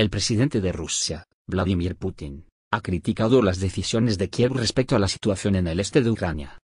El presidente de Rusia, Vladimir Putin, ha criticado las decisiones de Kiev respecto a la situación en el este de Ucrania.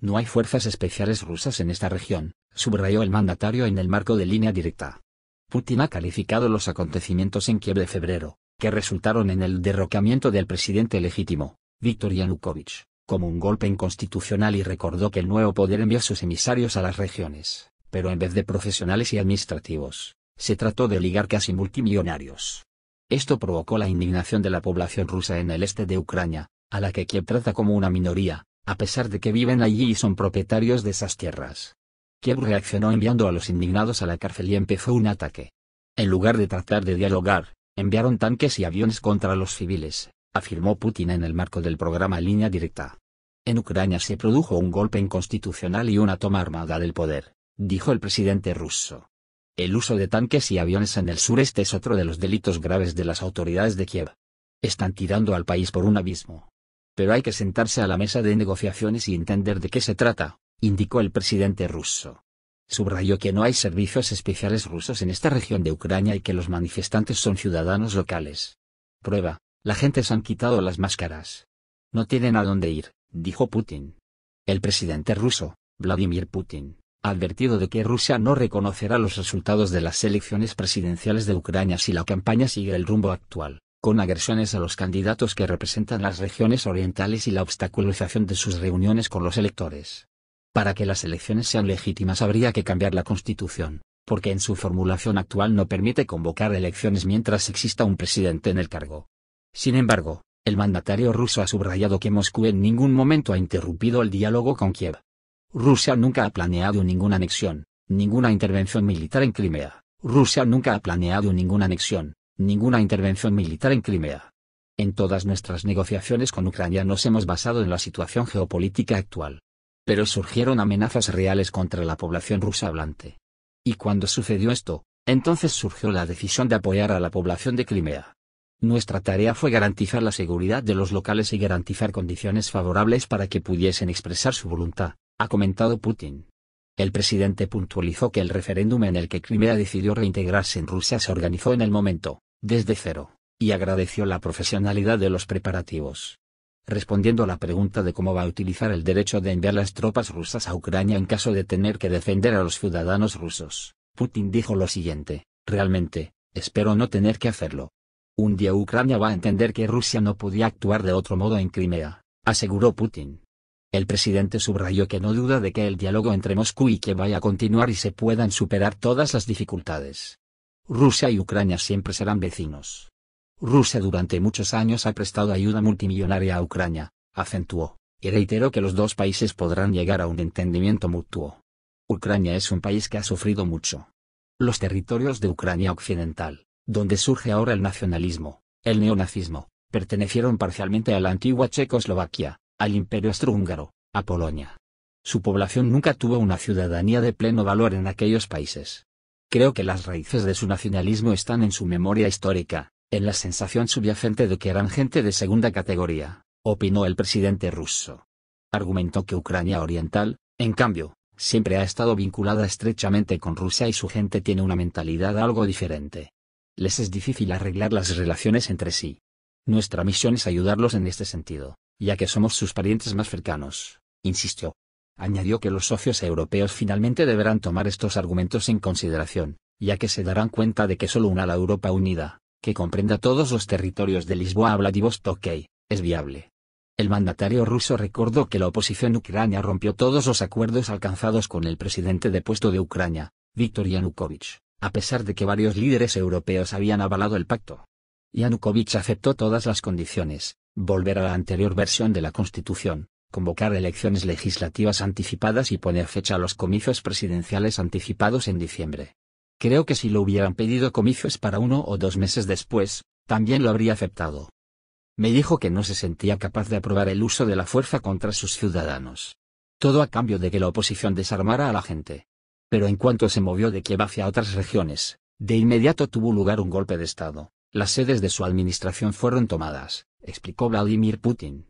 No hay fuerzas especiales rusas en esta región, subrayó el mandatario en el marco de línea directa. Putin ha calificado los acontecimientos en Kiev de febrero, que resultaron en el derrocamiento del presidente legítimo, Viktor Yanukovych, como un golpe inconstitucional y recordó que el nuevo poder envió sus emisarios a las regiones, pero en vez de profesionales y administrativos, se trató de oligarcas y multimillonarios. Esto provocó la indignación de la población rusa en el este de Ucrania, a la que Kiev trata como una minoría, a pesar de que viven allí y son propietarios de esas tierras. Kiev reaccionó enviando a los indignados a la cárcel y empezó un ataque. En lugar de tratar de dialogar, enviaron tanques y aviones contra los civiles, afirmó Putin en el marco del programa Línea Directa. En Ucrania se produjo un golpe inconstitucional y una toma armada del poder, dijo el presidente ruso. El uso de tanques y aviones en el sureste es otro de los delitos graves de las autoridades de Kiev. Están tirando al país por un abismo. Pero hay que sentarse a la mesa de negociaciones y entender de qué se trata, indicó el presidente ruso. Subrayó que no hay servicios especiales rusos en esta región de Ucrania y que los manifestantes son ciudadanos locales. Prueba, la gente se han quitado las máscaras. No tienen a dónde ir, dijo Putin. El presidente ruso, Vladimir Putin advertido de que Rusia no reconocerá los resultados de las elecciones presidenciales de Ucrania si la campaña sigue el rumbo actual, con agresiones a los candidatos que representan las regiones orientales y la obstaculización de sus reuniones con los electores. Para que las elecciones sean legítimas habría que cambiar la constitución, porque en su formulación actual no permite convocar elecciones mientras exista un presidente en el cargo. Sin embargo, el mandatario ruso ha subrayado que Moscú en ningún momento ha interrumpido el diálogo con Kiev, Rusia nunca ha planeado ninguna anexión, ninguna intervención militar en Crimea. Rusia nunca ha planeado ninguna anexión, ninguna intervención militar en Crimea. En todas nuestras negociaciones con Ucrania nos hemos basado en la situación geopolítica actual. Pero surgieron amenazas reales contra la población rusa hablante. Y cuando sucedió esto, entonces surgió la decisión de apoyar a la población de Crimea. Nuestra tarea fue garantizar la seguridad de los locales y garantizar condiciones favorables para que pudiesen expresar su voluntad, ha comentado Putin. El presidente puntualizó que el referéndum en el que Crimea decidió reintegrarse en Rusia se organizó en el momento, desde cero, y agradeció la profesionalidad de los preparativos. Respondiendo a la pregunta de cómo va a utilizar el derecho de enviar las tropas rusas a Ucrania en caso de tener que defender a los ciudadanos rusos, Putin dijo lo siguiente, realmente, espero no tener que hacerlo. Un día Ucrania va a entender que Rusia no podía actuar de otro modo en Crimea, aseguró Putin. El presidente subrayó que no duda de que el diálogo entre Moscú y Kiev vaya a continuar y se puedan superar todas las dificultades. Rusia y Ucrania siempre serán vecinos. Rusia durante muchos años ha prestado ayuda multimillonaria a Ucrania, acentuó, y reiteró que los dos países podrán llegar a un entendimiento mutuo. Ucrania es un país que ha sufrido mucho. Los territorios de Ucrania occidental, donde surge ahora el nacionalismo, el neonazismo, pertenecieron parcialmente a la antigua Checoslovaquia, al imperio austrohúngaro, a Polonia. Su población nunca tuvo una ciudadanía de pleno valor en aquellos países. Creo que las raíces de su nacionalismo están en su memoria histórica, en la sensación subyacente de que eran gente de segunda categoría, opinó el presidente ruso. Argumentó que Ucrania Oriental, en cambio, siempre ha estado vinculada estrechamente con Rusia y su gente tiene una mentalidad algo diferente. Les es difícil arreglar las relaciones entre sí. Nuestra misión es ayudarlos en este sentido ya que somos sus parientes más cercanos, insistió. Añadió que los socios europeos finalmente deberán tomar estos argumentos en consideración, ya que se darán cuenta de que solo una la Europa unida, que comprenda todos los territorios de Lisboa a Vladivostok, es viable. El mandatario ruso recordó que la oposición ucrania rompió todos los acuerdos alcanzados con el presidente de puesto de Ucrania, Viktor Yanukovych, a pesar de que varios líderes europeos habían avalado el pacto. Yanukovych aceptó todas las condiciones, volver a la anterior versión de la Constitución, convocar elecciones legislativas anticipadas y poner fecha a los comicios presidenciales anticipados en diciembre. Creo que si lo hubieran pedido comicios para uno o dos meses después, también lo habría aceptado. Me dijo que no se sentía capaz de aprobar el uso de la fuerza contra sus ciudadanos. Todo a cambio de que la oposición desarmara a la gente. Pero en cuanto se movió de Kiev hacia otras regiones, de inmediato tuvo lugar un golpe de Estado. Las sedes de su administración fueron tomadas explicó Vladimir Putin.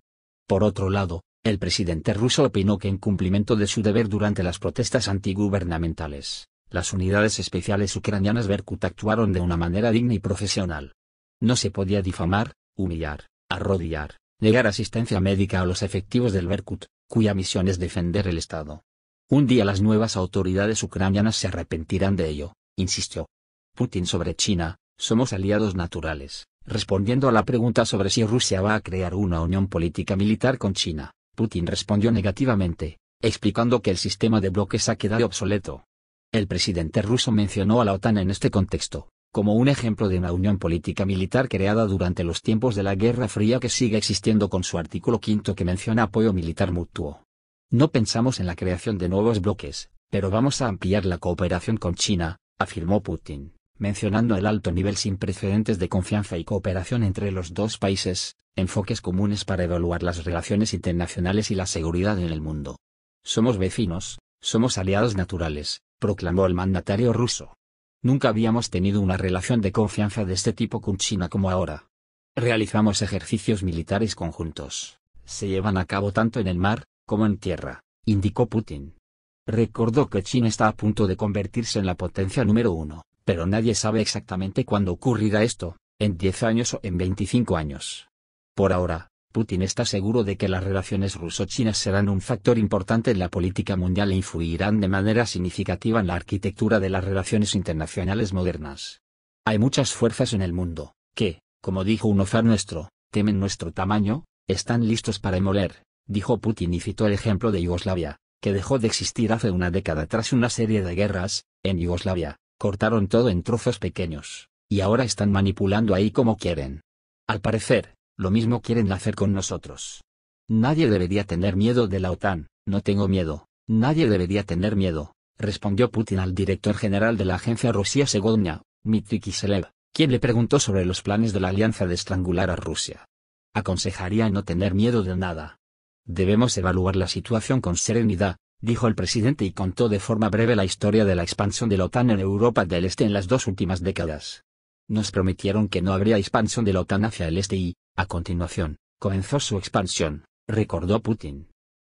Por otro lado, el presidente ruso opinó que en cumplimiento de su deber durante las protestas antigubernamentales, las unidades especiales ucranianas Berkut actuaron de una manera digna y profesional. No se podía difamar, humillar, arrodillar, negar asistencia médica a los efectivos del Berkut, cuya misión es defender el Estado. Un día las nuevas autoridades ucranianas se arrepentirán de ello, insistió. Putin sobre China, somos aliados naturales. Respondiendo a la pregunta sobre si Rusia va a crear una unión política militar con China, Putin respondió negativamente, explicando que el sistema de bloques ha quedado obsoleto. El presidente ruso mencionó a la OTAN en este contexto, como un ejemplo de una unión política militar creada durante los tiempos de la Guerra Fría que sigue existiendo con su artículo quinto que menciona apoyo militar mutuo. No pensamos en la creación de nuevos bloques, pero vamos a ampliar la cooperación con China, afirmó Putin mencionando el alto nivel sin precedentes de confianza y cooperación entre los dos países, enfoques comunes para evaluar las relaciones internacionales y la seguridad en el mundo. Somos vecinos, somos aliados naturales, proclamó el mandatario ruso. Nunca habíamos tenido una relación de confianza de este tipo con China como ahora. Realizamos ejercicios militares conjuntos. Se llevan a cabo tanto en el mar, como en tierra, indicó Putin. Recordó que China está a punto de convertirse en la potencia número uno pero nadie sabe exactamente cuándo ocurrirá esto, en 10 años o en 25 años. Por ahora, Putin está seguro de que las relaciones ruso-chinas serán un factor importante en la política mundial e influirán de manera significativa en la arquitectura de las relaciones internacionales modernas. Hay muchas fuerzas en el mundo, que, como dijo un ofar nuestro, temen nuestro tamaño, están listos para emoler, dijo Putin y citó el ejemplo de Yugoslavia, que dejó de existir hace una década tras una serie de guerras, en Yugoslavia, cortaron todo en trozos pequeños, y ahora están manipulando ahí como quieren. Al parecer, lo mismo quieren hacer con nosotros. Nadie debería tener miedo de la OTAN, no tengo miedo, nadie debería tener miedo, respondió Putin al director general de la agencia Rusia Segodnia Mitri Kiselev, quien le preguntó sobre los planes de la alianza de estrangular a Rusia. Aconsejaría no tener miedo de nada. Debemos evaluar la situación con serenidad, dijo el presidente y contó de forma breve la historia de la expansión de la OTAN en Europa del Este en las dos últimas décadas. Nos prometieron que no habría expansión de la OTAN hacia el este y, a continuación, comenzó su expansión, recordó Putin.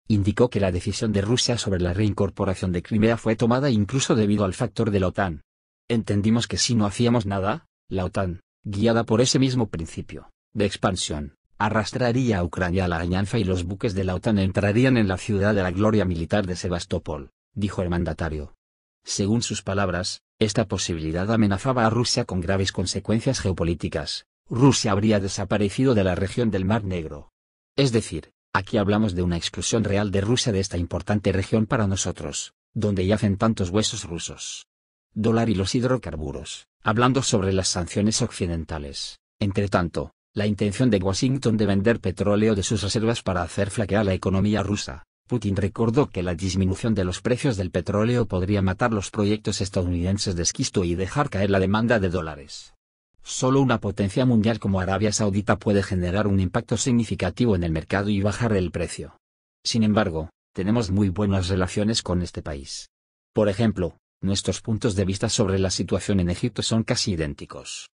Indicó que la decisión de Rusia sobre la reincorporación de Crimea fue tomada incluso debido al factor de la OTAN. Entendimos que si no hacíamos nada, la OTAN, guiada por ese mismo principio, de expansión, arrastraría a Ucrania a la añanza y los buques de la OTAN entrarían en la ciudad de la gloria militar de Sebastopol, dijo el mandatario. Según sus palabras, esta posibilidad amenazaba a Rusia con graves consecuencias geopolíticas. Rusia habría desaparecido de la región del Mar Negro. Es decir, aquí hablamos de una exclusión real de Rusia de esta importante región para nosotros, donde yacen tantos huesos rusos. Dólar y los hidrocarburos, hablando sobre las sanciones occidentales. Entre tanto, la intención de Washington de vender petróleo de sus reservas para hacer flaquear la economía rusa. Putin recordó que la disminución de los precios del petróleo podría matar los proyectos estadounidenses de esquisto y dejar caer la demanda de dólares. Solo una potencia mundial como Arabia Saudita puede generar un impacto significativo en el mercado y bajar el precio. Sin embargo, tenemos muy buenas relaciones con este país. Por ejemplo, nuestros puntos de vista sobre la situación en Egipto son casi idénticos.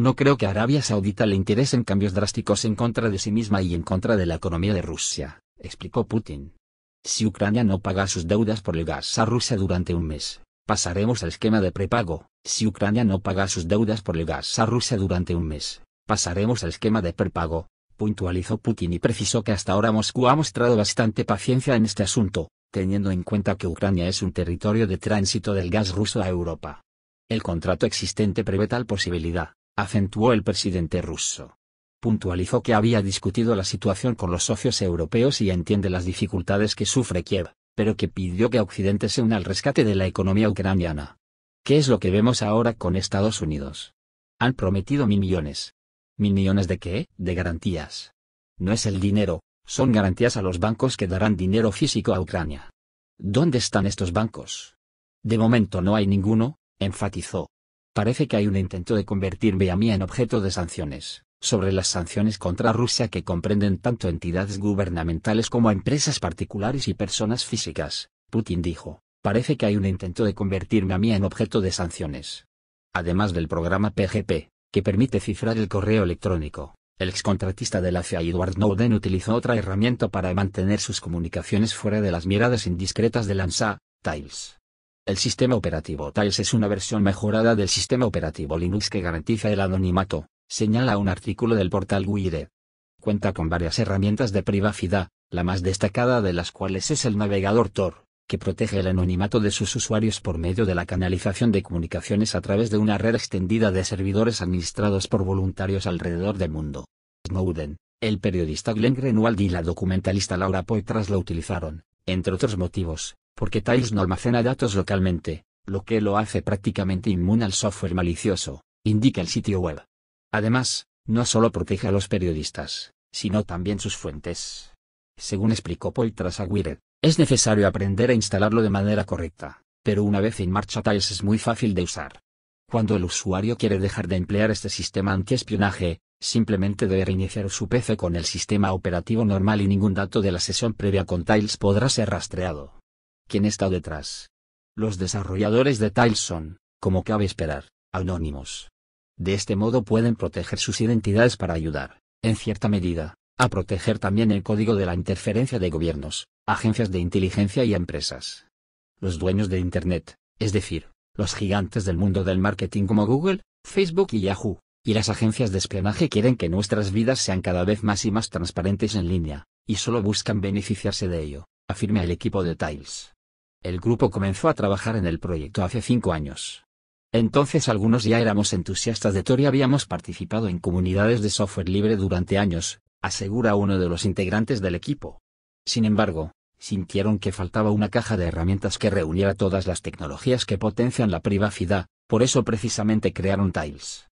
No creo que Arabia Saudita le en cambios drásticos en contra de sí misma y en contra de la economía de Rusia, explicó Putin. Si Ucrania no paga sus deudas por el gas a Rusia durante un mes, pasaremos al esquema de prepago. Si Ucrania no paga sus deudas por el gas a Rusia durante un mes, pasaremos al esquema de prepago, puntualizó Putin y precisó que hasta ahora Moscú ha mostrado bastante paciencia en este asunto, teniendo en cuenta que Ucrania es un territorio de tránsito del gas ruso a Europa. El contrato existente prevé tal posibilidad, acentuó el presidente ruso. Puntualizó que había discutido la situación con los socios europeos y entiende las dificultades que sufre Kiev, pero que pidió que Occidente se una al rescate de la economía ucraniana. ¿Qué es lo que vemos ahora con Estados Unidos? Han prometido mil millones. ¿Mil millones de qué? De garantías. No es el dinero, son garantías a los bancos que darán dinero físico a Ucrania. ¿Dónde están estos bancos? De momento no hay ninguno, enfatizó. Parece que hay un intento de convertirme a mí en objeto de sanciones, sobre las sanciones contra Rusia que comprenden tanto entidades gubernamentales como empresas particulares y personas físicas, Putin dijo. Parece que hay un intento de convertirme a mí en objeto de sanciones. Además del programa PGP, que permite cifrar el correo electrónico, el excontratista de la CIA Edward Snowden utilizó otra herramienta para mantener sus comunicaciones fuera de las miradas indiscretas de la NSA, Tiles. El sistema operativo Tiles es una versión mejorada del sistema operativo Linux que garantiza el anonimato, señala un artículo del portal Wired. Cuenta con varias herramientas de privacidad, la más destacada de las cuales es el navegador Tor, que protege el anonimato de sus usuarios por medio de la canalización de comunicaciones a través de una red extendida de servidores administrados por voluntarios alrededor del mundo. Snowden, el periodista Glenn Greenwald y la documentalista Laura Poitras lo utilizaron, entre otros motivos, porque Tails no almacena datos localmente, lo que lo hace prácticamente inmune al software malicioso, indica el sitio web. Además, no solo protege a los periodistas, sino también sus fuentes. Según explicó Paul Trasaguirre, es necesario aprender a instalarlo de manera correcta, pero una vez en marcha Tiles es muy fácil de usar. Cuando el usuario quiere dejar de emplear este sistema anti-espionaje, simplemente debe reiniciar su PC con el sistema operativo normal y ningún dato de la sesión previa con Tiles podrá ser rastreado quién está detrás. Los desarrolladores de tiles son, como cabe esperar, anónimos. De este modo pueden proteger sus identidades para ayudar, en cierta medida, a proteger también el código de la interferencia de gobiernos, agencias de inteligencia y empresas. Los dueños de Internet, es decir, los gigantes del mundo del marketing como Google, Facebook y Yahoo, y las agencias de espionaje quieren que nuestras vidas sean cada vez más y más transparentes en línea, y solo buscan beneficiarse de ello, afirma el equipo de Tiles. El grupo comenzó a trabajar en el proyecto hace cinco años. Entonces algunos ya éramos entusiastas de Tor y habíamos participado en comunidades de software libre durante años, asegura uno de los integrantes del equipo. Sin embargo, sintieron que faltaba una caja de herramientas que reuniera todas las tecnologías que potencian la privacidad, por eso precisamente crearon Tiles.